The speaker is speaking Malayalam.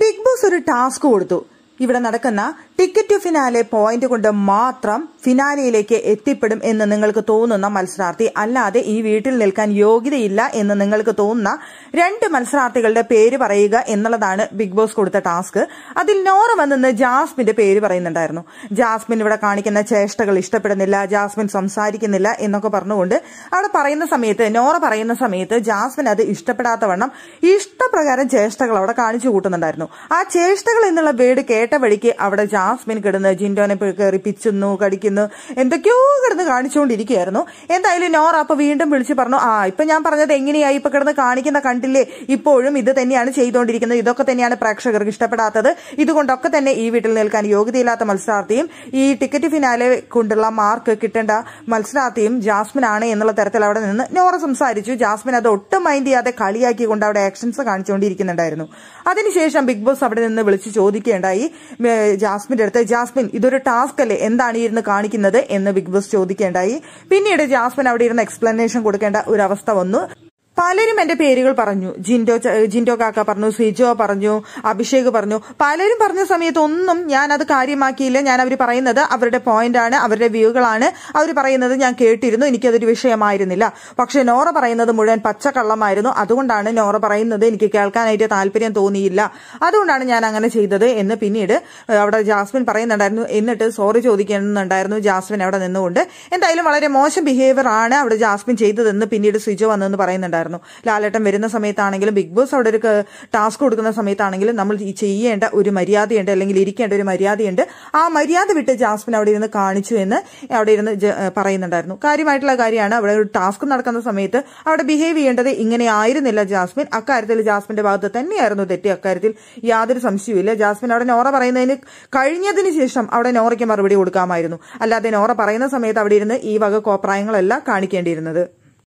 ബിഗ് ബോസ് ഒരു ടാസ്ക് കൊടുത്തു ഇവിടെ നടക്കുന്ന ടിക്കറ്റ് ടു ഫിനാലെ പോയിന്റ് കൊണ്ട് മാത്രം ഫിനാലയിലേക്ക് എത്തിപ്പെടും എന്ന് നിങ്ങൾക്ക് തോന്നുന്ന മത്സരാർത്ഥി അല്ലാതെ ഈ വീട്ടിൽ നിൽക്കാൻ യോഗ്യതയില്ല എന്ന് നിങ്ങൾക്ക് തോന്നുന്ന രണ്ട് മത്സരാർത്ഥികളുടെ പേര് പറയുക എന്നുള്ളതാണ് ബിഗ് ബോസ് കൊടുത്ത ടാസ്ക് അതിൽ നോറ വന്നെന്ന് ജാസ്മിന്റെ പേര് പറയുന്നുണ്ടായിരുന്നു ജാസ്മിൻ ഇവിടെ കാണിക്കുന്ന ചേഷ്ടകൾ ഇഷ്ടപ്പെടുന്നില്ല ജാസ്മിൻ സംസാരിക്കുന്നില്ല എന്നൊക്കെ പറഞ്ഞുകൊണ്ട് അവിടെ പറയുന്ന സമയത്ത് നോറ പറയുന്ന സമയത്ത് ജാസ്മിൻ അത് ഇഷ്ടപ്പെടാത്ത വണ്ണം ഇഷ്ടപ്രകാരം ചേഷ്ടകൾ അവിടെ കാണിച്ചു കൂട്ടുന്നുണ്ടായിരുന്നു ആ ചേഷ്ടകൾ എന്നുള്ള വേട് കേട്ട വഴിക്ക് അവിടെ ജാസ് ജാസ്മിൻ കിടന്ന് ജിൻഡോനെ കയറി പിച്ചുന്നു കടിക്കുന്നു എന്തൊക്കെയോ കിടന്ന് കാണിച്ചുകൊണ്ടിരിക്കുകയായിരുന്നു എന്തായാലും നോറ അപ്പൊ വീണ്ടും വിളിച്ചു പറഞ്ഞു ആ ഇപ്പൊ ഞാൻ പറഞ്ഞത് എങ്ങനെയായി ഇപ്പൊ കിടന്ന് കാണിക്കുന്ന കണ്ടില്ലേ ഇപ്പോഴും ഇത് തന്നെയാണ് ചെയ്തുകൊണ്ടിരിക്കുന്നത് ഇതൊക്കെ തന്നെയാണ് പ്രേക്ഷകർക്ക് ഇഷ്ടപ്പെടാത്തത് ഇതുകൊണ്ടൊക്കെ തന്നെ ഈ വീട്ടിൽ നിൽക്കാൻ യോഗ്യതയില്ലാത്ത മത്സരാർത്ഥിയും ഈ ടിക്കറ്റ് ഫിനാലെ കൊണ്ടുള്ള മാർക്ക് കിട്ടേണ്ട മത്സരാർത്ഥിയും ജാസ്മിൻ ആണ് എന്നുള്ള തരത്തിൽ അവിടെ നിന്ന് നോറ സംസാരിച്ചു ജാസ്മിൻ അത് ഒട്ടും മൈൻഡ് ചെയ്യാതെ കളിയാക്കിക്കൊണ്ട് അവിടെ ആക്ഷൻസ് കാണിച്ചുകൊണ്ടിരിക്കുന്നുണ്ടായിരുന്നു അതിനുശേഷം ബിഗ് ബോസ് അവിടെ നിന്ന് വിളിച്ച് ചോദിക്കേണ്ടായി ജാസ്മിൻ ജാസ്മിന്റെ അടുത്ത് ജാസ്മിൻ ഇതൊരു ടാസ്ക് അല്ലേ എന്താണ് ഈ ഇരുന്ന് കാണിക്കുന്നത് എന്ന് ബിഗ് ബോസ് ചോദിക്കേണ്ടായി പിന്നീട് ജാസ്മിൻ അവിടെ ഇരുന്ന് എക്സ്പ്ലനേഷൻ കൊടുക്കേണ്ട ഒരു അവസ്ഥ വന്നു പലരും എന്റെ പേരുകൾ പറഞ്ഞു ജിൻഡോ ജിൻഡോ കാക്ക പറഞ്ഞു സിജോ പറഞ്ഞു അഭിഷേക് പറഞ്ഞു പലരും പറഞ്ഞ സമയത്ത് ഒന്നും ഞാൻ അത് കാര്യമാക്കിയില്ല ഞാൻ അവർ പറയുന്നത് അവരുടെ പോയിന്റ് ആണ് അവരുടെ വ്യൂകളാണ് അവർ പറയുന്നത് ഞാൻ കേട്ടിരുന്നു എനിക്കതൊരു വിഷയമായിരുന്നില്ല പക്ഷെ നോറ പറയുന്നത് മുഴുവൻ പച്ചക്കള്ളമായിരുന്നു അതുകൊണ്ടാണ് നോറ പറയുന്നത് എനിക്ക് കേൾക്കാനായിട്ട് താല്പര്യം തോന്നിയില്ല അതുകൊണ്ടാണ് ഞാൻ അങ്ങനെ ചെയ്തത് എന്ന് പിന്നീട് അവിടെ ജാസ്മിൻ പറയുന്നുണ്ടായിരുന്നു എന്നിട്ട് സോറി ചോദിക്കുന്നുണ്ടായിരുന്നു ജാസ്മിൻ അവിടെ നിന്നുകൊണ്ട് എന്തായാലും വളരെ മോശം ബിഹേവിയർ ആണ് അവിടെ ജാസ്മിൻ ചെയ്തതെന്ന് പിന്നീട് സ്വിജോ വന്നെന്ന് പറയുന്നുണ്ടായിരുന്നു ഉണ്ടായിരുന്നു ലാലേട്ടൻ വരുന്ന സമയത്താണെങ്കിലും ബിഗ് ബോസ് അവിടെ ഒരു ടാസ്ക് കൊടുക്കുന്ന സമയത്താണെങ്കിലും നമ്മൾ ചെയ്യേണ്ട ഒരു മര്യാദയുണ്ട് അല്ലെങ്കിൽ ഇരിക്കേണ്ട ഒരു മര്യാദയുണ്ട് ആ മര്യാദ വിട്ട് ജാസ്മിൻ അവിടെ ഇരുന്ന് കാണിച്ചു എന്ന് അവിടെ ഇരുന്ന് പറയുന്നുണ്ടായിരുന്നു കാര്യമായിട്ടുള്ള കാര്യമാണ് അവിടെ ഒരു ടാസ്ക് നടക്കുന്ന സമയത്ത് അവിടെ ബിഹേവ് ചെയ്യേണ്ടത് ഇങ്ങനെ ആയിരുന്നില്ല ജാസ്മിൻ അക്കാര്യത്തിൽ ജാസ്മിന്റെ ഭാഗത്ത് തന്നെയായിരുന്നു തെറ്റി അക്കാര്യത്തിൽ യാതൊരു സംശയവുമില്ല ജാസ്മിൻ അവിടെ നോറ പറയുന്നതിന് കഴിഞ്ഞതിന് ശേഷം അവിടെ നോറയ്ക്ക് മറുപടി കൊടുക്കാമായിരുന്നു അല്ലാതെ നോറ പറയുന്ന സമയത്ത് അവിടെ ഇരുന്ന് ഈ വക കോപ്രായങ്ങളല്ല കാണിക്കേണ്ടിയിരുന്നത്